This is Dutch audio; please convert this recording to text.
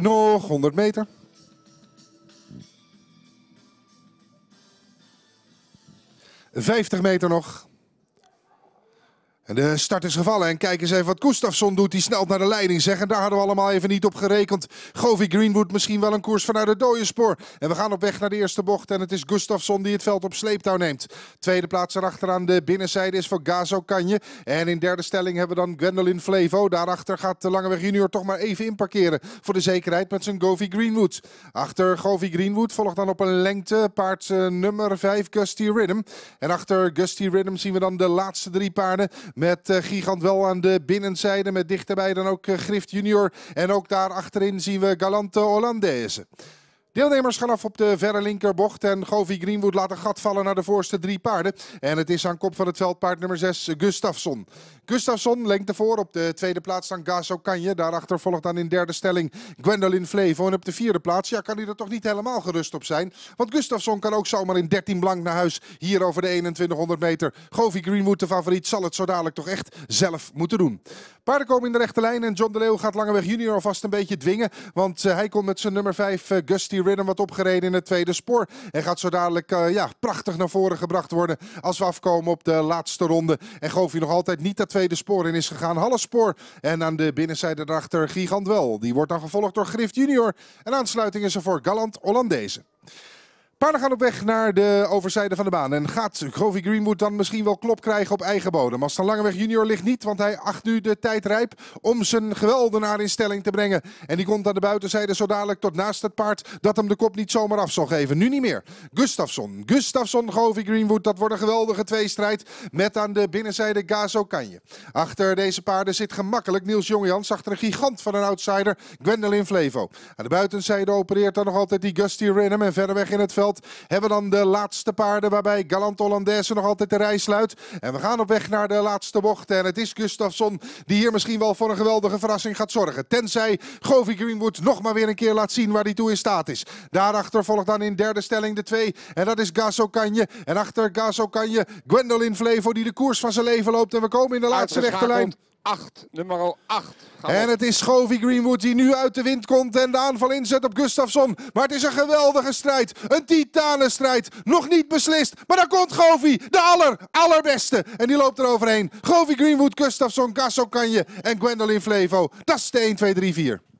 Nog 100 meter. Vijftig meter nog. De start is gevallen en kijk eens even wat Gustafsson doet. Die snelt naar de leiding zeggen. En daar hadden we allemaal even niet op gerekend. Govi Greenwood misschien wel een koers vanuit het dode spoor. En we gaan op weg naar de eerste bocht. En het is Gustafsson die het veld op sleeptouw neemt. Tweede plaats erachter aan de binnenzijde is voor Gazo Kanje. En in derde stelling hebben we dan Gwendolyn Flevo. Daarachter gaat de Langeweg junior toch maar even inparkeren. Voor de zekerheid met zijn Govi Greenwood. Achter Govi Greenwood volgt dan op een lengte paard eh, nummer 5 Gusty Rhythm. En achter Gusty Rhythm zien we dan de laatste drie paarden. Met eh, Gigant wel aan de binnenzijde. Met dichterbij dan ook eh, Grift junior. En ook daar achterin zien we Galante Hollandaise. Deelnemers gaan af op de verre linkerbocht en Govi Greenwood laat een gat vallen naar de voorste drie paarden. En het is aan kop van het veldpaard nummer 6, Gustafsson. Gustafsson lengt ervoor op de tweede plaats dan Gaso Kanje. Daarachter volgt dan in derde stelling Gwendolyn Flevo. En op de vierde plaats, ja, kan hij er toch niet helemaal gerust op zijn. Want Gustafsson kan ook zomaar in 13 blank naar huis hier over de 2100 meter. Govi Greenwood, de favoriet, zal het zo dadelijk toch echt zelf moeten doen. Paarden komen in de rechte lijn en John de Leeuw gaat Langeweg junior alvast een beetje dwingen. Want eh, hij komt met zijn nummer 5, eh, Gusty hier wat opgereden in het tweede spoor. En gaat zo dadelijk eh, ja, prachtig naar voren gebracht worden als we afkomen op de laatste ronde. En Govi nog altijd niet dat tweede spoor in is gegaan. spoor en aan de binnenzijde erachter Gigant wel. Die wordt dan gevolgd door Grift Junior. En aansluiting is er voor Galant Hollandezen. Paarden gaan op weg naar de overzijde van de baan. En gaat Grovy Greenwood dan misschien wel klop krijgen op eigen bodem? Aston Langeweg junior ligt niet, want hij acht nu de tijd rijp om zijn geweldenaar in stelling te brengen. En die komt aan de buitenzijde zo dadelijk tot naast het paard dat hem de kop niet zomaar af zal geven. Nu niet meer. Gustafsson, Gustafsson, Grovy Greenwood, dat wordt een geweldige tweestrijd met aan de binnenzijde Gazo Kanje. Achter deze paarden zit gemakkelijk Niels Jongjans, achter een gigant van een outsider, Gwendolyn Flevo. Aan de buitenzijde opereert dan nog altijd die Gusty Renum en verder weg in het veld hebben dan de laatste paarden waarbij Galant Hollandaise nog altijd de rij sluit. En we gaan op weg naar de laatste bocht. En het is Gustafsson die hier misschien wel voor een geweldige verrassing gaat zorgen. Tenzij Govi Greenwood nog maar weer een keer laat zien waar hij toe in staat is. Daarachter volgt dan in derde stelling de twee. En dat is Gaso Kanje. En achter Gaso Kanje Gwendolyn Flevo die de koers van zijn leven loopt. En we komen in de laatste rechterlijn. 8, nummer 8. En het is Govi Greenwood die nu uit de wind komt en de aanval inzet op Gustafsson. Maar het is een geweldige strijd, een titanenstrijd. Nog niet beslist, maar daar komt Govi, de aller, allerbeste. En die loopt er overheen. Govi Greenwood, Gustafsson, Gasso Kanje en Gwendolyn Flevo. Dat is de 1, 2, 3, 4.